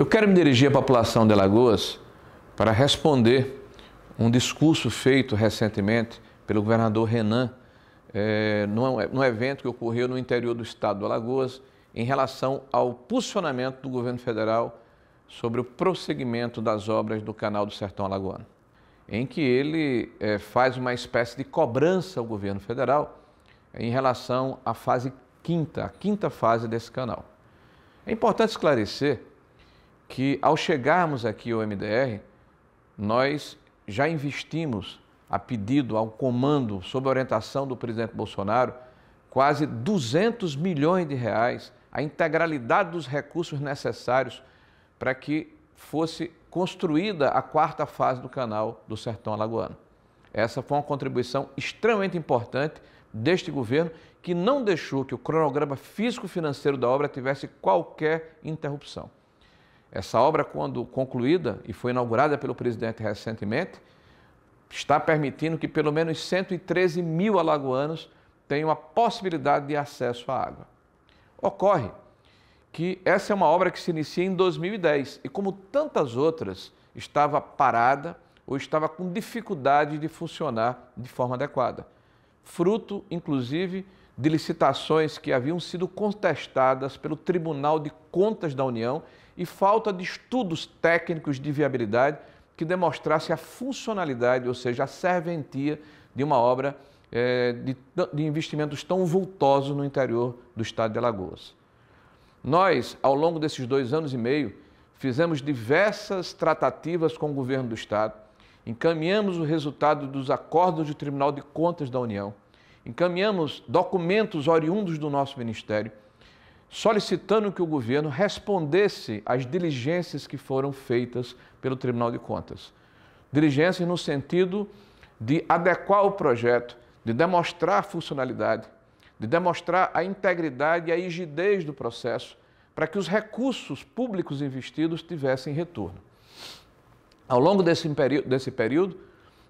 Eu quero me dirigir à população de Alagoas para responder um discurso feito recentemente pelo governador Renan é, num, num evento que ocorreu no interior do estado do Alagoas em relação ao posicionamento do governo federal sobre o prosseguimento das obras do Canal do Sertão Alagoano, em que ele é, faz uma espécie de cobrança ao governo federal em relação à fase quinta, a quinta fase desse canal. É importante esclarecer que ao chegarmos aqui ao MDR, nós já investimos a pedido, ao comando, sob a orientação do presidente Bolsonaro, quase 200 milhões de reais, a integralidade dos recursos necessários para que fosse construída a quarta fase do canal do Sertão Alagoano. Essa foi uma contribuição extremamente importante deste governo que não deixou que o cronograma físico-financeiro da obra tivesse qualquer interrupção. Essa obra, quando concluída e foi inaugurada pelo presidente recentemente, está permitindo que pelo menos 113 mil alagoanos tenham a possibilidade de acesso à água. Ocorre que essa é uma obra que se inicia em 2010 e, como tantas outras, estava parada ou estava com dificuldade de funcionar de forma adequada. Fruto, inclusive, de licitações que haviam sido contestadas pelo Tribunal de Contas da União e falta de estudos técnicos de viabilidade que demonstrasse a funcionalidade, ou seja, a serventia de uma obra é, de, de investimentos tão vultosos no interior do estado de Alagoas. Nós, ao longo desses dois anos e meio, fizemos diversas tratativas com o governo do estado, encaminhamos o resultado dos acordos do Tribunal de Contas da União, encaminhamos documentos oriundos do nosso ministério, solicitando que o governo respondesse às diligências que foram feitas pelo Tribunal de Contas. Diligências no sentido de adequar o projeto, de demonstrar funcionalidade, de demonstrar a integridade e a rigidez do processo, para que os recursos públicos investidos tivessem retorno. Ao longo desse, desse período,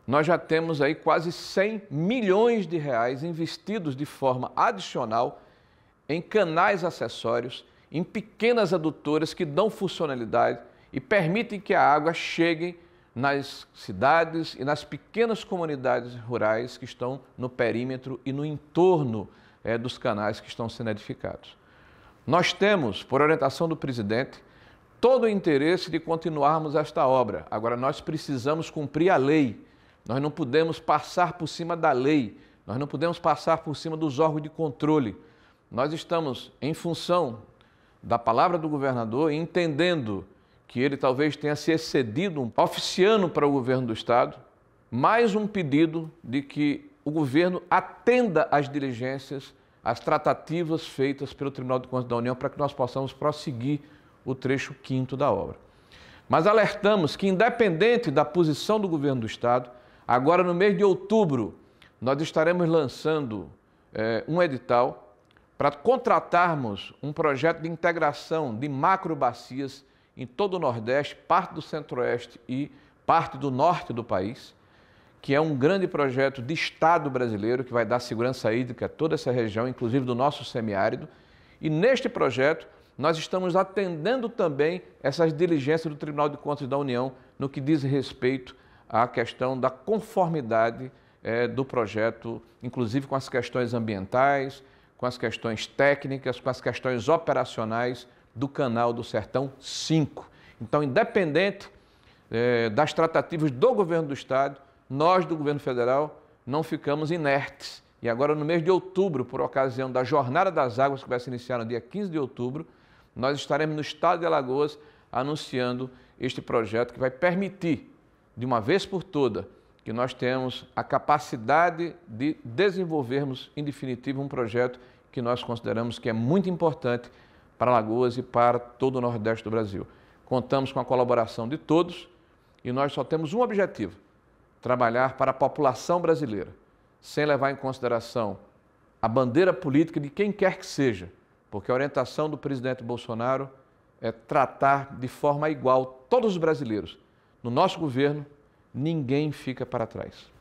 nós já temos aí quase 100 milhões de reais investidos de forma adicional em canais acessórios, em pequenas adutoras que dão funcionalidade e permitem que a água chegue nas cidades e nas pequenas comunidades rurais que estão no perímetro e no entorno é, dos canais que estão sendo edificados. Nós temos, por orientação do presidente, todo o interesse de continuarmos esta obra. Agora, nós precisamos cumprir a lei. Nós não podemos passar por cima da lei, nós não podemos passar por cima dos órgãos de controle. Nós estamos, em função da palavra do governador, entendendo que ele talvez tenha se excedido, oficiando para o governo do Estado, mais um pedido de que o governo atenda às diligências, às tratativas feitas pelo Tribunal de Contas da União para que nós possamos prosseguir o trecho quinto da obra. Mas alertamos que, independente da posição do governo do Estado, agora no mês de outubro, nós estaremos lançando é, um edital para contratarmos um projeto de integração de macrobacias em todo o Nordeste, parte do Centro-Oeste e parte do Norte do país, que é um grande projeto de Estado brasileiro que vai dar segurança hídrica a toda essa região, inclusive do nosso semiárido. E neste projeto, nós estamos atendendo também essas diligências do Tribunal de Contas da União no que diz respeito à questão da conformidade eh, do projeto, inclusive com as questões ambientais, com as questões técnicas, com as questões operacionais do Canal do Sertão 5. Então, independente eh, das tratativas do governo do Estado, nós do governo federal não ficamos inertes. E agora, no mês de outubro, por ocasião da Jornada das Águas, que vai se iniciar no dia 15 de outubro, nós estaremos no estado de Alagoas anunciando este projeto que vai permitir, de uma vez por toda, que nós temos a capacidade de desenvolvermos, em definitivo, um projeto que nós consideramos que é muito importante para Lagoas e para todo o Nordeste do Brasil. Contamos com a colaboração de todos e nós só temos um objetivo: trabalhar para a população brasileira, sem levar em consideração a bandeira política de quem quer que seja, porque a orientação do presidente Bolsonaro é tratar de forma igual todos os brasileiros. No nosso governo, ninguém fica para trás.